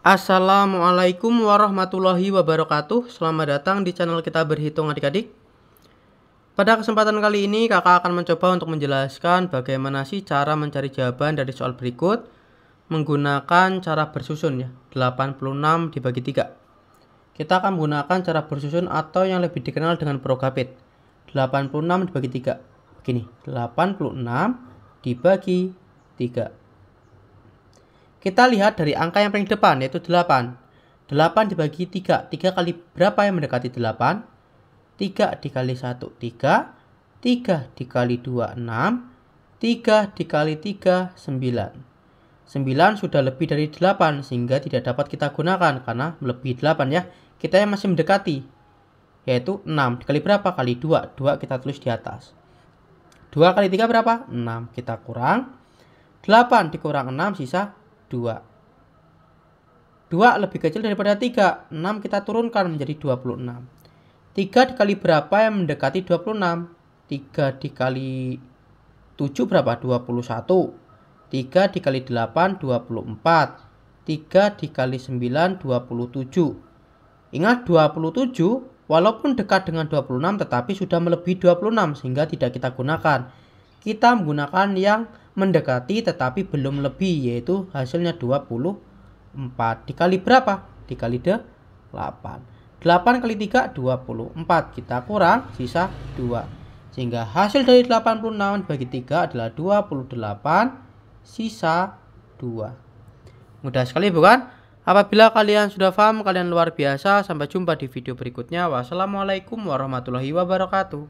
Assalamualaikum warahmatullahi wabarakatuh Selamat datang di channel kita berhitung adik-adik Pada kesempatan kali ini kakak akan mencoba untuk menjelaskan bagaimana sih cara mencari jawaban dari soal berikut Menggunakan cara bersusun ya 86 dibagi 3 Kita akan menggunakan cara bersusun atau yang lebih dikenal dengan progapit 86 dibagi 3 Begini 86 dibagi 3 kita lihat dari angka yang paling depan yaitu 8. 8 dibagi 3. 3 kali berapa yang mendekati 8? 3 dikali 1, 3. 3 dikali 2, 6. 3 dikali 3, 9. 9 sudah lebih dari 8 sehingga tidak dapat kita gunakan karena melebihi 8 ya. Kita yang masih mendekati yaitu 6 dikali berapa kali 2. 2 kita tulis di atas. 2 kali 3 berapa? 6 kita kurang. 8 dikurang 6 sisa 2. 2 lebih kecil daripada 3. 6 kita turunkan menjadi 26. 3 dikali berapa yang mendekati 26? 3 dikali 7 berapa? 21. 3 dikali 8 24. 3 dikali 9 27. Ingat 27 walaupun dekat dengan 26 tetapi sudah melebihi 26 sehingga tidak kita gunakan. Kita menggunakan yang mendekati tetapi belum lebih yaitu hasilnya 24 dikali berapa? Dikali 8. 8 kali 3 24 kita kurang sisa 2 sehingga hasil dari 86 bagi 3 adalah 28 sisa 2 mudah sekali bukan? Apabila kalian sudah paham kalian luar biasa sampai jumpa di video berikutnya wassalamualaikum warahmatullahi wabarakatuh